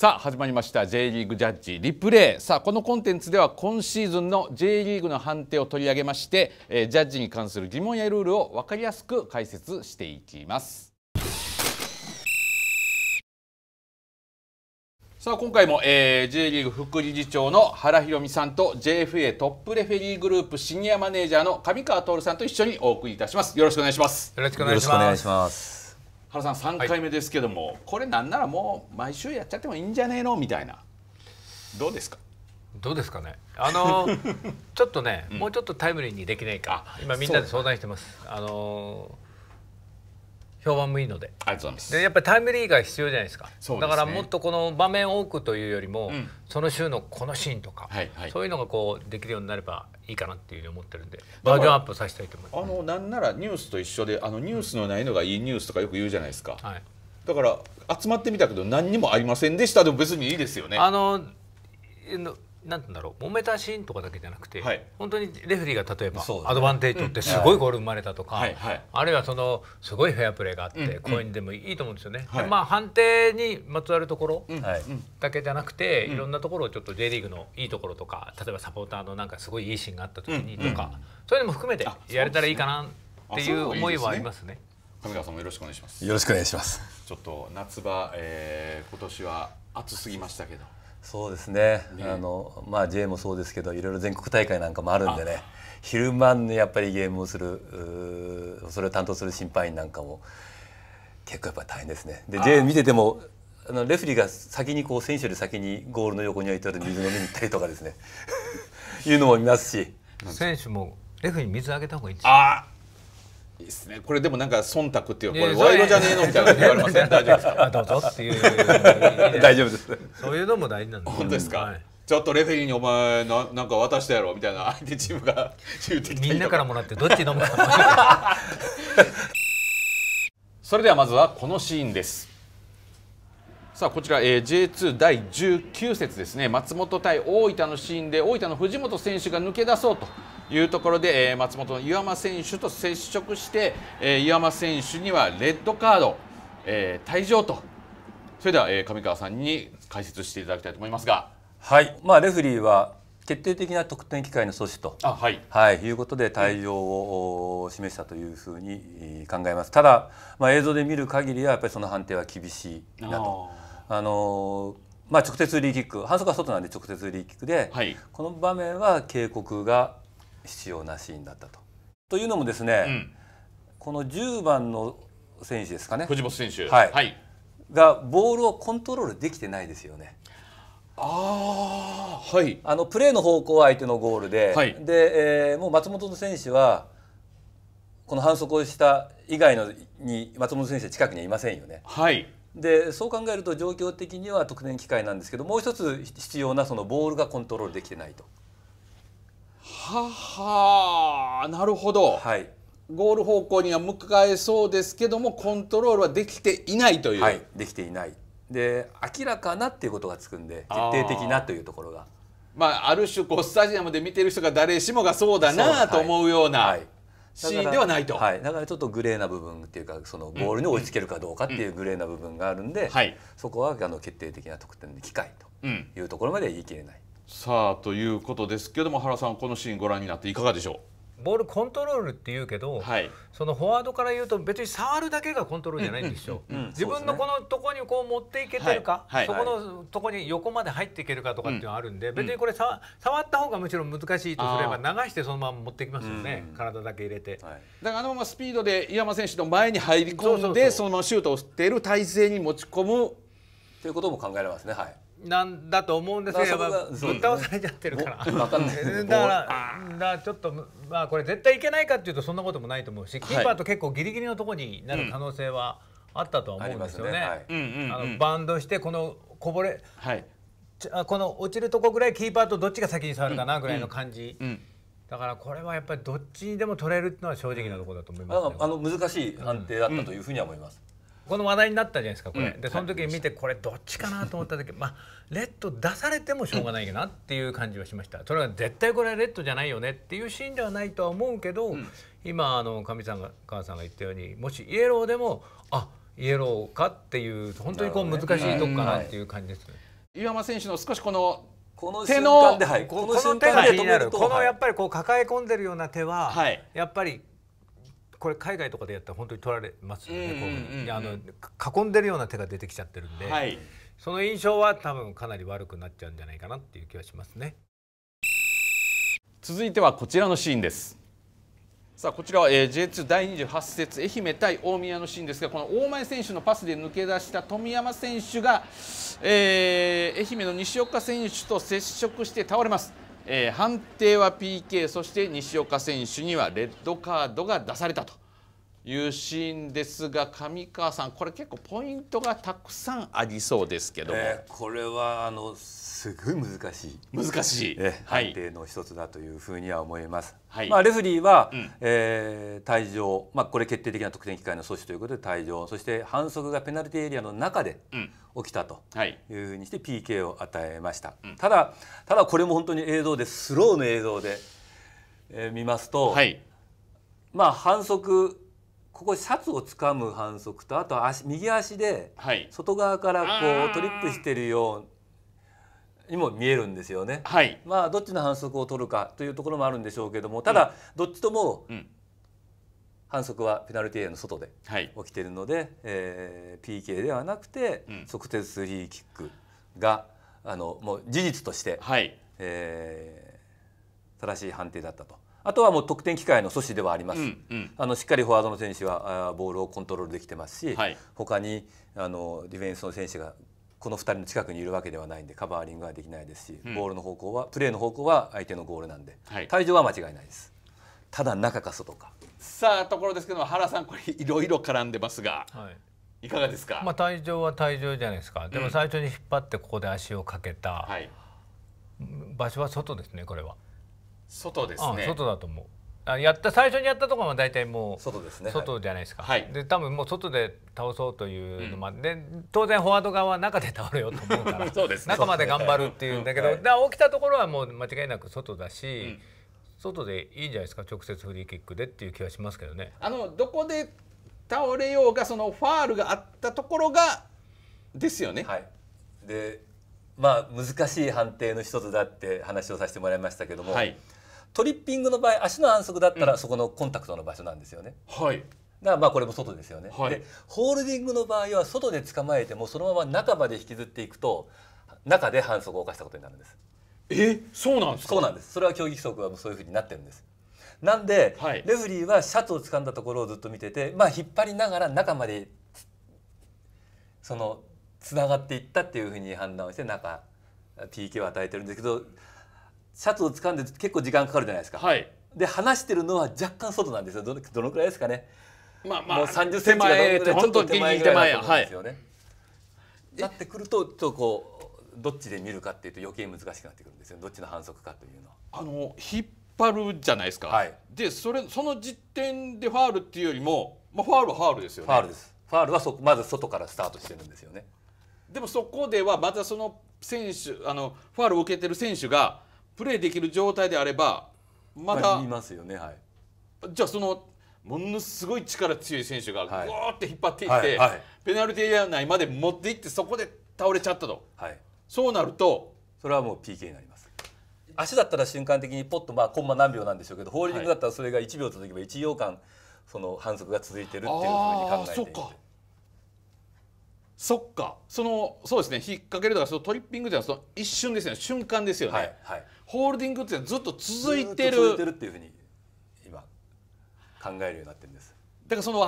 さあ始まりました J リーグジャッジリプレイさあこのコンテンツでは今シーズンの J リーグの判定を取り上げまして、えー、ジャッジに関する疑問やルールを分かりやすく解説していきますさあ今回も、えー、J リーグ副理事長の原博美さんと JFA トップレフェリーグループシニアマネージャーの上川徹さんと一緒にお送りいたしますよろしくお願いしますよろしくお願いします原さん3回目ですけども、はい、これなんならもう毎週やっちゃってもいいんじゃねえのみたいなどうですかどうですかねあの ちょっとね、うん、もうちょっとタイムリーにできないか今みんなで相談してますあのー評判もいいのでありがとうございますでやっぱりタイムリーが必要じゃないですか、ね、だからもっとこの場面多くというよりも、うん、その週のこのシーンとか、はいはい、そういうのがこうできるようになればいいかなっていうふうに思ってるんでバージョンアップさせたいと思いますあのなんならニュースと一緒であのニュースのないのがいいニュースとかよく言うじゃないですか、はい、だから集まってみたけど何にもありませんでしたでも別にいいですよねあのなんだろう揉めたシーンとかだけじゃなくて、はい、本当にレフェリーが例えば、ね、アドバンテージってすごいゴール生まれたとか、はいはい、あるいはそのすごいフェアプレーがあって、う園でもいいと思うんですよね。まあ判定にまつわるところだけじゃなくて、いろんなところをちょっと J リーグのいいところとか例えばサポーターのなんかすごいいいシーンがあった時にとか、そういうのも含めてやれたらいいかなっていう思いはありますね。上川さんもよろしくお願いします。よろしくお願いします。ちょっと夏場、えー、今年は暑すぎましたけど。そうですね、ね、あのまあ J もそうですけどいろいろ全国大会なんかもあるんでね昼間にやっぱりゲームをするそれを担当する審判員なんかも結構やっぱ大変ですね。で J 見ててもあのレフリーが先にこう選手より先にゴールの横に置いてある水飲みに行ったりとかですね いうのも見ますし選手もレフに水あげた方がいいあいいですね。これでもなんか忖度っていうこれ賄賂じゃねえのみたいな言われません。大丈夫ですか。どうぞっていう。大丈夫です。そういうのも大事なんです。本当ですか。ちょっとレフェリーにお前ななんか渡したやろみたいな相手チームがみんなからもらってどっち飲む それではまずはこのシーンです。さあこちら、えー、J2 第19節ですね松本対大分のシーンで大分の藤本選手が抜け出そうというところで、え松本の岩間選手と接触して、え岩間選手にはレッドカード、え退場とそれでは、え上川さんに解説していただきたいと思いますが。はい、まあ、レフリーは決定的な得点機会の阻止と、はい、はい、いうことで退場を示したというふうに考えます。ただ、まあ、映像で見る限りはやっぱりその判定は厳しいなと。あのまあ、直接リーキック反則は外なんで直接リーキックで、はい、この場面は警告が必要なシーンだったと。というのもですね、うん、この10番の選手ですかね藤本選手、はい、はい、がボールをコントロールできてないですよね。あはい、あのプレーの方向は相手のゴールではい、でえー、もう松本選手はこの反則をした以外のに松本選手は近くにはいませんよね。はいでそう考えると状況的には得点機会なんですけどもう一つ必要なそのボールがコントロールできてないとははなるほど、はい、ゴール方向には向かえそうですけどもコントロールはできていないという、はい、できていないで明らかなっていうことがつくんで決定的なというところがまあある種こうスタジアムで見てる人が誰しもがそうだなと思うような、はい、シーンではないと、はい、だからちょっとグレーな部分っていうかそのボールに追いつけるかどうかっていうグレーな部分があるんで、うんうん、そこはあの決定的な得点の機会というところまで言い切れない。さあということですけども原さんこのシーンご覧になっていかがでしょうボールコントロールっていうけど、はい、そのフォワードから言うと別に触るだけがコントロールじゃないんですよ、うんうんうん、自分のこのとこにこう持っていけてるか、はいはい、そこのとこに横まで入っていけるかとかっていうのはあるんで、別にこれ触った方がむしろ難しいとすれば流してそのまま持ってきますよね、体だけ入れて、だからあのままスピードで井山選手の前に入り込んでそのシュートを打っている体勢に持ち込むということも考えられますねはい。なんだと思うんですけどぶっ倒されちゃってるからだからちょっとまあこれ絶対いけないかっていうとそんなこともないと思うし、キーパーと結構ギリギリのところになる可能性はあったとは思うんですよね。あ、のバンドしてこのこぼれ、はい、この落ちるとこぐらいキーパーとどっちが先に触るかなぐらいの感じ。うんうんだからこれはやっぱりどっちにでも取れるのは正直なところだと思います、ね、あの難しい判定だったというふうには思います、この話題になったじゃないですかこれ、うん、でその時見てこれどっちかなと思った時まあレッド出されてもしょうがないなっていう感じはしました、それは絶対これはレッドじゃないよねっていうシーンではないとは思うけど、うん、今あの上さんが母さんが言ったようにもしイエローでもあイエローかっていう本当にこう難しいとこかなっていう感じですね。ね岩間選手の少しこのこの手の、はい、この手が気になるこのやっぱりこう抱え込んでるような手は、はい、やっぱりこれ海外とかでやったら本当に取られますよね、あの囲んでるような手が出てきちゃってるんで、はい、その印象は多分かなり悪くなっちゃうんじゃないかなっていう気はしますね続いてはこちらのシーンですさあこちらは J2 第28節愛媛対大宮のシーンですがこの大前選手のパスで抜け出した富山選手が、えー、愛媛の西岡選手と接触して倒れます。えー、判定は PK そして西岡選手にはレッドカードが出されたというシーンですが上川さんこれ結構ポイントがたくさんありそうですけども、えー、これはあのすごい難しい難しい、えー、判定の一つだというふうには思います。はい、まあ、レフリーは、うん、えー、退場、まあ、これ決定的な得点機会の阻止ということで退場そして反則がペナルティエリアの中で起きたというふうにして PK を与えました、うん、ただただこれも本当に映像でスローの映像で、えー、見ますと、はい、まあ、反則ここシャツをつかむ反則とあと足右足で外側からこうトリップしてるようにも見えるんですよね、はい、まあどっちの反則を取るかというところもあるんでしょうけどもただ、どっちとも反則はペナルティーエリアの外で起きてるので、はい、えー、PK ではなくて、即鉄スリーキックがあのもう事実として、はい、えー、正しい判定だったと。あとはもう得点機会の阻止ではあります、うんうん、あのしっかりフォワードの選手はボールをコントロールできてますし、はい、他にあのディフェンスの選手がこの2人の近くにいるわけではないんでカバーリングはできないですし、うん、ボールの方向はプレーの方向は相手のゴールなんで、はい、場は間違いないですただ中か外かさあところですけど原さんこれいろいろ絡んでますが、はい、いかがですか、まあ、退場は体場じゃないですかでも最初に引っ張ってここで足をかけた、うんはい、場所は外ですねこれは。外ですね外だと思うあやった最初にやったところは大体もう外ですね外じゃないですか、はい、で多分もう外で倒そうというのも、うん、で当然フォワード側は中で倒れようと思うから そうです、中まで頑張るっていうんだけど、はい、起きたところはもう間違いなく外だし、うん、外でいいんじゃないですか直接フリーキックでっていう気はしますけどね。あのどこで倒れようがそのファールがあったところがですよね。はい、でまあ難しい判定の一つだって話をさせてもらいましたけども。はいトリッピングの場合足の反則だったらそこのコンタクトの場所なんですよね。はい、だまあこれも外ですよね、はい、でホールディングの場合は外で捕まえてもそのまま中まで引きずっていくと中で反則を犯したことになるんですえそうなんですそうなんですそれは競技規則はもうそういうふうになってるんですなんで、はい、レフリーはシャツを掴んだところをずっと見ててまあ引っ張りながら中までそのつながっていったっていうふうに判断をして中 PK を与えてるんですけどシャツを掴んで結構時間かかるじゃないですか、はい、で離してるのは若干外なんですよどどのくらいですかねまあまあもう30センチがどのらいちょっと手前ぐらいだんですよね、なってくるとちょっとこうどっちで見るかっていうと余計難しくなってくるんですよどっちの反則かというのは。あの引っ張るじゃないですか、はい、でそれその時点でファールっていうよりも、まあ、ファールはファールですよね。ファールですファールはそまず外からスタートしてるんですよね。でもそこではまたその選手あのファールを受けてる選手がプレーできる状態であればまた、まあ、見ますよね、はい、じゃあそのものすごい力強い選手がぐーって引っ張っていって、はいはいはい、ペナルティーエリア内まで持っていってそこで倒れちゃったと、そうなるとそれはもう PK になります足だったら瞬間的にポッとまあコンマ何秒なんでしょうけどホールディングだったらそれが1秒続けば1秒間その反則が続いてるっていうふうに考えていて。そっかそのそうですね引っ掛けるとかそのトリッピングっいうのはその一瞬ですよね瞬間ですよね、はいはい、ホールディングっていうのはずっと続いてる続いてるっていうふうに今考えるようになってるんですだからその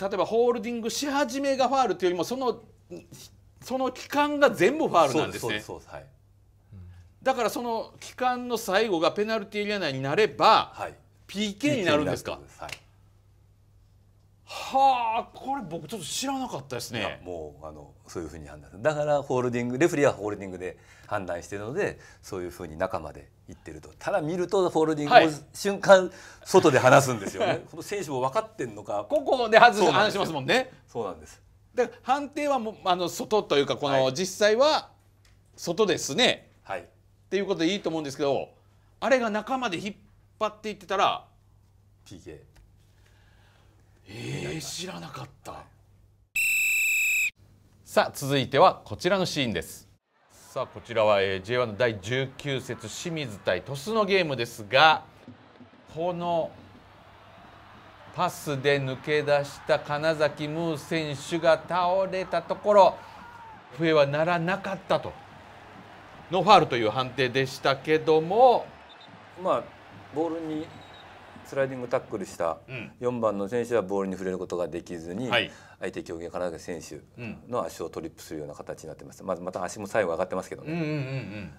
例えばホールディングし始めがファールというよりもそのその期間が全部ファールなんですねはい、だからその期間の最後がペナルティーエリア内になれば、はい、PK になるんですか、はいはあこれ僕ちょっと知らなかったですねもうあのそういうふうに判断だからホールディングレフリーはホールディングで判断してるのでそういうふうに中まで行ってるとただ見るとホールディングの、はい、瞬間外で話すんですよね この選手も分かってんのかここで外話しますもんねそうなんですで判定はもあの外というかこの、実際は外ですね、はい、っていうことでいいと思うんですけどあれが中まで引っ張っていってたら PK えー、知らなかった。さあ続いてはこちらのシーンです。さあこちらは、えー、J1 の第19節清水対鳥栖のゲームですがこのパスで抜け出した金崎ムー選手が倒れたところ笛はならなかったとノーファールという判定でしたけどもまあボールにスライディングタックルした4番の選手はボールに触れることができずに、相手競技金崎選手の足をトリップするような形になってます、まずまた足も最後上がってますけどね、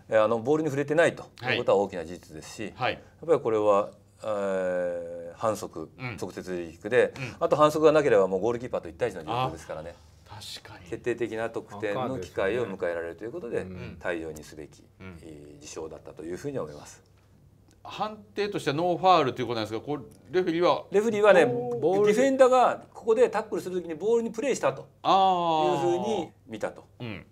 うんうん、あのボールに触れてないということは大きな事実ですし、はい、やっぱりこれはえー、反則、直接リクで、うん、あと反則がなければもうゴールキーパーと1対1の状況ですからね確かに決定的な得点の機会を迎えられるということで、ね、対応にすべき、うん、事象だったというふうに思います。判定としてはノーファールということなんですが、こうレフェリーはレフェリーはね、ボールディフェンダーがここでタックルするときにボールにプレーしたというふうに見たと、うん、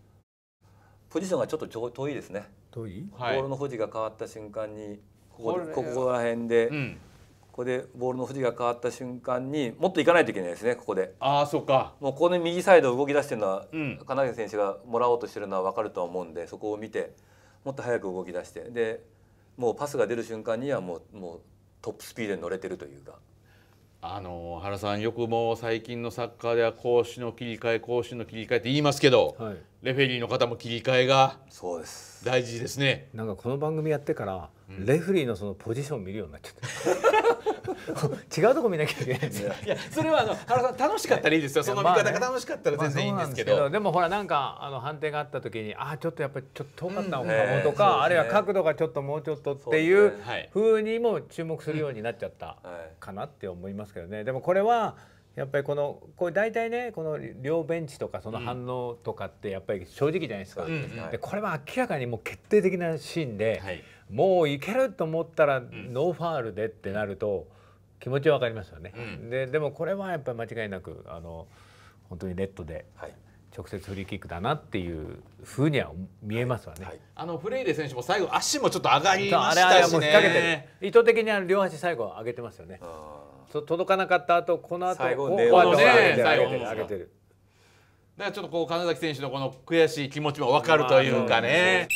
ポジションがちょっと遠いですね。遠い？ボールの保持が変わった瞬間にここここら辺で、うん、ここでボールの保持が変わった瞬間にもっと行かないといけないですねここで。ああそうか。もうここで右サイド動き出してるのは、うん、金谷選手がもらおうとしてるのはわかると思うんでそこを見てもっと早く動き出してで。もうパスが出る瞬間にはもうもうトップスピードに乗れてるというか。あの原さんよくもう最近のサッカーでは攻守の切り替え攻守の切り替えって言いますけど、はい、レフェリーの方も切り替えがそうです大事ですねなんかこの番組やってから、うん、レフェリーのそのポジションを見るようになっちゃって 違うとこ見なきゃいけないいやそれはあの原さん楽しかったらいいですよその見方が楽しかったら全然いいんですけどまあねまあ、でもほらなんかあの判定があった時にああちょっとやっぱりちょっと遠かったのかもとか、うんね、あるいは角度がちょっともうちょっとっていうふうにも注目するようになっちゃったかなって思いますけどねでもこれは、やっぱりこのこれ大体ねこの両ベンチとかその反応とかってやっぱり正直じゃないですか、うん、でこれは明らかにもう決定的なシーンで、はい、もういけると思ったらノーファールでってなると気持ちわかりますよね、うん、ででもこれはやっぱり間違いなくあの本当にレッドで。はい直接フリーキックだなっていうふうには見えますわね、はいはい、あのフレイレ選手も最後足もちょっと上がりましたしねあれはもう仕掛けて意図的にあの両足最後上げてますよね届かなかった後この後最後ね最後上げてるだからちょっとこう金崎選手のこの悔しい気持ちも分かるというかね。